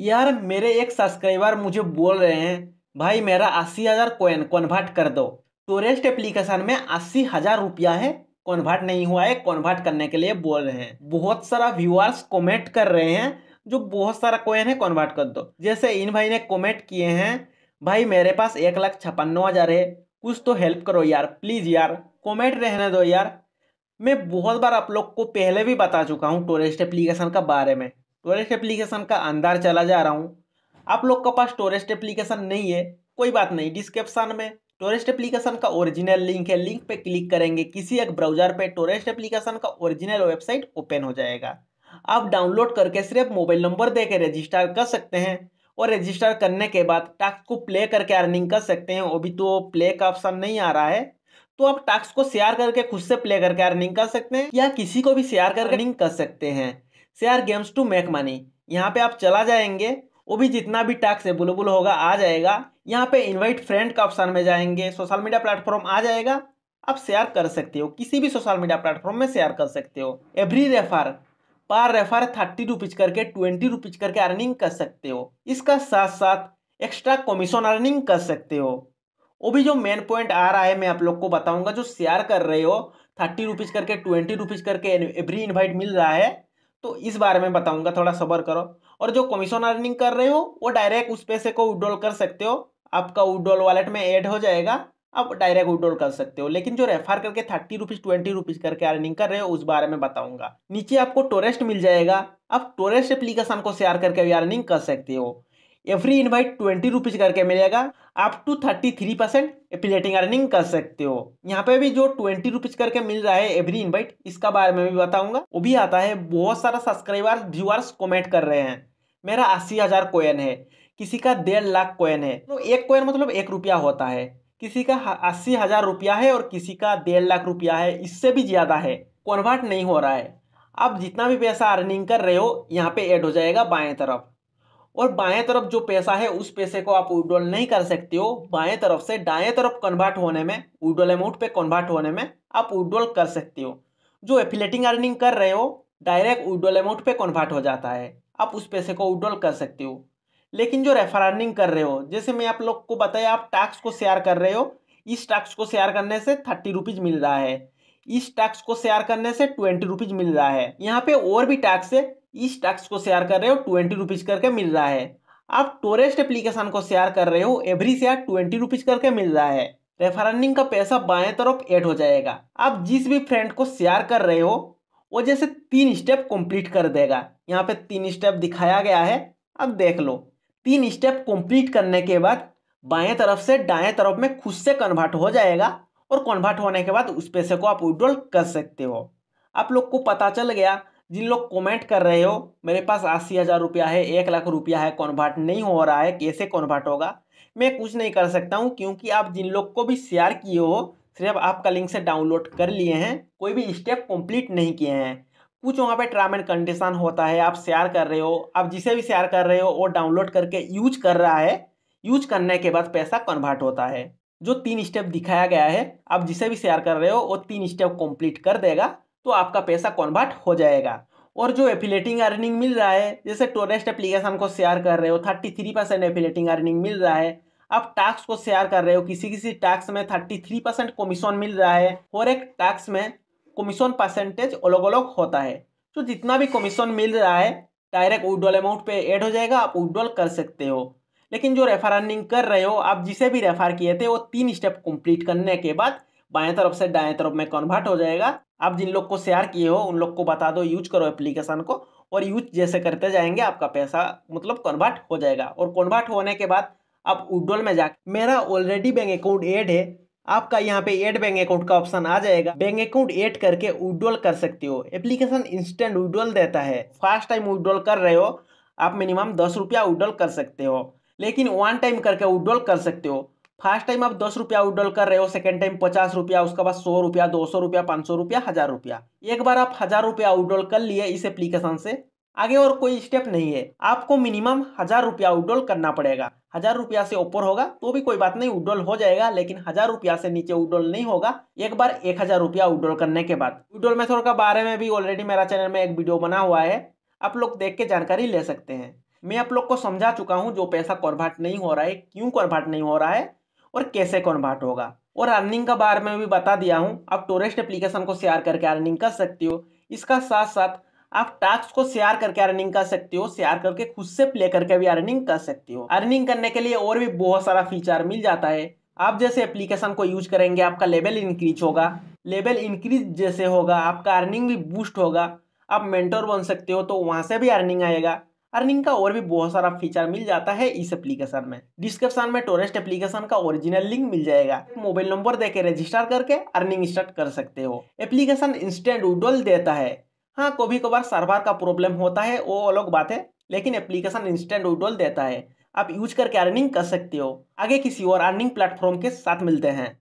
यार मेरे एक सब्सक्राइबर मुझे बोल रहे हैं भाई मेरा अस्सी हज़ार कोइन कन्वर्ट कर दो टूरिस्ट एप्लीकेशन में अस्सी हज़ार रुपया है कन्वर्ट नहीं हुआ है कन्वर्ट करने के लिए बोल रहे हैं बहुत सारा व्यूअर्स कमेंट कर रहे हैं जो बहुत सारा कोइन है कन्वर्ट कर दो जैसे इन भाई ने कमेंट किए हैं भाई मेरे पास एक लाख छप्पनों हज़ार है कुछ तो हेल्प करो यार प्लीज़ यार कॉमेंट रहने दो यार मैं बहुत बार आप लोग को पहले भी बता चुका हूँ टूरिस्ट एप्लीकेशन का बारे में टोरेस्ट एप्लीकेशन का अंदर चला जा रहा हूँ आप लोग के पास टोरेस्ट एप्लीकेशन नहीं है कोई बात नहीं डिस्क्रिप्शन में टोरेस्ट एप्लीकेशन का ओरिजिनल लिंक है लिंक पे क्लिक करेंगे किसी एक ब्राउजर पे टोरेस्ट एप्लीकेशन का ओरिजिनल वेबसाइट ओपन हो जाएगा आप डाउनलोड करके सिर्फ मोबाइल नंबर दे के रजिस्टर कर सकते हैं और रजिस्टर करने के बाद टास्क को प्ले करके अर्निंग कर सकते हैं वो भी तो प्ले का ऑप्शन नहीं आ रहा है तो आप टास्क को शेयर करके खुद से प्ले करके अर्निंग कर सकते हैं या किसी को भी शेयर करके अर्निंग कर सकते हैं से are games to make money यहाँ पे आप चला जाएंगे वो भी जितना भी टैक्स है बुलबुल होगा आ जाएगा यहाँ पे इनवाइट फ्रेंड का ऑप्शन में जाएंगे सोशल मीडिया प्लेटफॉर्म आ जाएगा आप शेयर कर सकते हो किसी भी सोशल मीडिया प्लेटफॉर्म में शेयर कर सकते हो एवरी रेफर पर रेफर थर्टी रुपीज करके ट्वेंटी रुपीज करके अर्निंग कर सकते हो इसका साथ साथ एक्स्ट्रा कमीशन अर्निंग कर सकते हो वो भी जो मेन पॉइंट आ रहा है मैं आप लोग को बताऊंगा जो शेयर कर रहे हो थर्टी रुपीज करके ट्वेंटी रुपीज करके एवरी इन्वाइट मिल रहा है तो इस बारे में बताऊंगा थोड़ा सबर करो और जो कमीशन अर्निंग कर रहे हो वो डायरेक्ट उस पैसे को विड्रॉल कर सकते हो आपका विड्रॉल वॉलेट में ऐड हो जाएगा आप डायरेक्ट विड्रॉल कर सकते हो लेकिन जो रेफर करके थर्टी रुपीज़ ट्वेंटी रुपीज़ करके अर्निंग कर रहे हो उस बारे में बताऊंगा नीचे आपको टोरेस्ट मिल जाएगा आप टोरेस्ट एप्लीकेशन को शेयर करके भी अर्निंग कर सकते हो एवरी इनवाइट ट्वेंटी रुपीज़ करके मिलेगा आप to thirty three percent affiliating earning कर सकते हो यहाँ पे भी जो ट्वेंटी रुपीज़ करके मिल रहा है एवरी इनवाइट इसका बारे में भी बताऊंगा वो भी आता है बहुत सारा सब्सक्राइबर व्यूअर्स कॉमेंट कर रहे हैं मेरा अस्सी हज़ार कोयन है किसी का डेढ़ लाख कोयन है तो एक कोयन मतलब एक रुपया होता है किसी का अस्सी हज़ार रुपया है और किसी का डेढ़ लाख रुपया है इससे भी ज़्यादा है कन्वर्ट नहीं हो रहा है आप जितना भी पैसा अर्निंग कर रहे हो यहाँ पे ऐड हो जाएगा बाएं तरफ और बाएं तरफ जो पैसा है उस पैसे को आप विड्रॉल नहीं कर सकते हो बाएं तरफ से दाएं तरफ कन्वर्ट होने में विड्रॉल अमाउंट पे कन्वर्ट होने में आप विड्रॉल कर सकते हो जो एफिलेटिंग अर्निंग कर रहे हो डायरेक्ट विड्रॉल अमाउंट पे कन्वर्ट हो जाता है आप उस पैसे को विड्रॉल कर सकते हो लेकिन जो रेफर अर्निंग कर रहे हो जैसे मैं आप लोग को बताया आप टैक्स को शेयर कर रहे हो इस टैक्स को शेयर करने से थर्टी रुपीज़ मिल रहा है इस टैक्स को शेयर करने से ट्वेंटी रुपीज़ मिल रहा है यहाँ पे और भी टैक्स है इस टास्क को शेयर कर रहे हो ट्वेंटी रुपीज करके मिल रहा है आप टोरेस्ट एप्लीकेशन को शेयर कर रहे हो एवरी शेयर ट्वेंटी रुपीज करके मिल रहा है रेफरनिंग का पैसा बाएं तरफ ऐड हो जाएगा आप जिस भी फ्रेंड को शेयर कर रहे हो वो जैसे तीन स्टेप कंप्लीट कर देगा यहाँ पे तीन स्टेप दिखाया गया है अब देख लो तीन स्टेप कंप्लीट करने के बाद बाएं तरफ से दाएं तरफ में खुद से कन्वर्ट हो जाएगा और कन्वर्ट होने के बाद उस पैसे को आप विड्रॉल कर सकते हो आप लोग को पता चल गया जिन लोग कमेंट कर रहे हो मेरे पास अस्सी हज़ार रुपया है एक लाख रुपया है कॉन्वर्ट नहीं हो रहा है कैसे कॉन्वर्ट होगा मैं कुछ नहीं कर सकता हूँ क्योंकि आप जिन लोग को भी शेयर किए हो सिर्फ आपका लिंक से डाउनलोड कर लिए हैं कोई भी स्टेप कंप्लीट नहीं किए हैं कुछ वहाँ पर टर्म एंड कंडीशन होता है आप शेयर कर रहे हो आप जिसे भी शेयर कर रहे हो वो डाउनलोड करके यूज कर रहा है यूज करने के बाद पैसा कन्वर्ट होता है जो तीन स्टेप दिखाया गया है आप जिसे भी शेयर कर रहे हो वो तीन स्टेप कंप्लीट कर देगा तो आपका पैसा कॉन्वर्ट हो जाएगा और जो एफिलेटिंग अर्निंग मिल रहा है जैसे टोरेस्ट एप्लीकेशन को शेयर कर रहे हो thirty three percent affiliating earning मिल रहा है आप टैक्स को शेयर कर रहे हो किसी किसी टैक्स में थर्टी थ्री परसेंट कमीशन मिल रहा है और एक टैक्स में कमीशन परसेंटेज अलग अलग होता है तो जितना भी कमीशन मिल रहा है डायरेक्ट उड्डोल अमाउंट पे एड हो जाएगा आप उड्डोल कर सकते हो लेकिन जो रेफर अर्निंग कर रहे हो आप जिसे भी रेफर किए थे वो तीन स्टेप कम्प्लीट करने के बाद बाएं तरफ से दाएं तरफ में कन्वर्ट हो जाएगा आप जिन लोग को शेयर किए हो उन लोग को बता दो यूज करो एप्लीकेशन को और यूज जैसे करते जाएंगे आपका पैसा मतलब कन्वर्ट हो जाएगा और कन्वर्ट होने के बाद आप उडोल में जा मेरा ऑलरेडी बैंक अकाउंट एड है आपका यहाँ पे एड बैंक अकाउंट का ऑप्शन आ जाएगा बैंक अकाउंट एड करके उडोल कर सकते हो एप्लीकेशन इंस्टेंट उडोल देता है फर्स्ट टाइम उडोल कर रहे हो आप मिनिमम दस रुपया उडोल कर सकते हो लेकिन वन टाइम करके उडोल कर सकते हो फर्स्ट टाइम आप दस रुपया उडल कर रहे हो सेकेंड टाइम पचास रुपया उसके बाद सौ रुपया दो सौ रुपया पाँच सौ रुपया हज़ार रुपया एक बार आप हज़ार रुपया उडल कर लिए इस एप्लीकेशन से आगे और कोई स्टेप नहीं है आपको मिनिमम हज़ार रुपया उडोल करना पड़ेगा हज़ार रुपया से ऊपर होगा तो भी कोई बात नहीं उडोल हो जाएगा लेकिन हज़ार रुपया से नीचे उडोल नहीं होगा एक बार एक हज़ार रुपया उडोल करने के बाद उडोल मेथड के बारे में भी ऑलरेडी मेरा चैनल में एक वीडियो बना हुआ है आप लोग देख के जानकारी ले सकते हैं मैं आप लोग को समझा चुका हूँ जो पैसा कन्वर्ट नहीं हो रहा है क्यों कन्वर्ट नहीं हो रहा है और कैसे कन्वर्ट होगा और अर्निंग का बारे में भी बता दिया हूँ आप टूरिस्ट एप्लीकेशन को शेयर करके अर्निंग कर सकते हो इसका साथ साथ आप टास्क को शेयर करके अर्निंग कर सकते हो शेयर करके खुद से प्ले करके भी अर्निंग कर सकते हो अर्निंग करने के लिए और भी बहुत सारा फीचर मिल जाता है आप जैसे एप्लीकेशन को यूज करेंगे आपका लेवल इंक्रीज होगा लेवल इंक्रीज जैसे होगा आपका अर्निंग भी बूस्ट होगा आप मेंटर बन सकते हो तो वहाँ से भी अर्निंग आएगा अर्निंग का और भी बहुत सारा फीचर मिल जाता है इस एप्लीकेशन में डिस्क्रिप्शन में टोरेस्ट एप्लीकेशन का ओरिजिनल लिंक मिल जाएगा मोबाइल नंबर देके रजिस्टर करके अर्निंग स्टार्ट कर सकते हो एप्लीकेशन इंस्टेंट उडोल देता है हाँ कभी कभार सर्वर का प्रॉब्लम होता है वो अलग बात है लेकिन एप्लीकेशन इंस्टेंट उडोल देता है आप यूज करके अर्निंग कर सकते हो आगे किसी और अर्निंग प्लेटफॉर्म के साथ मिलते हैं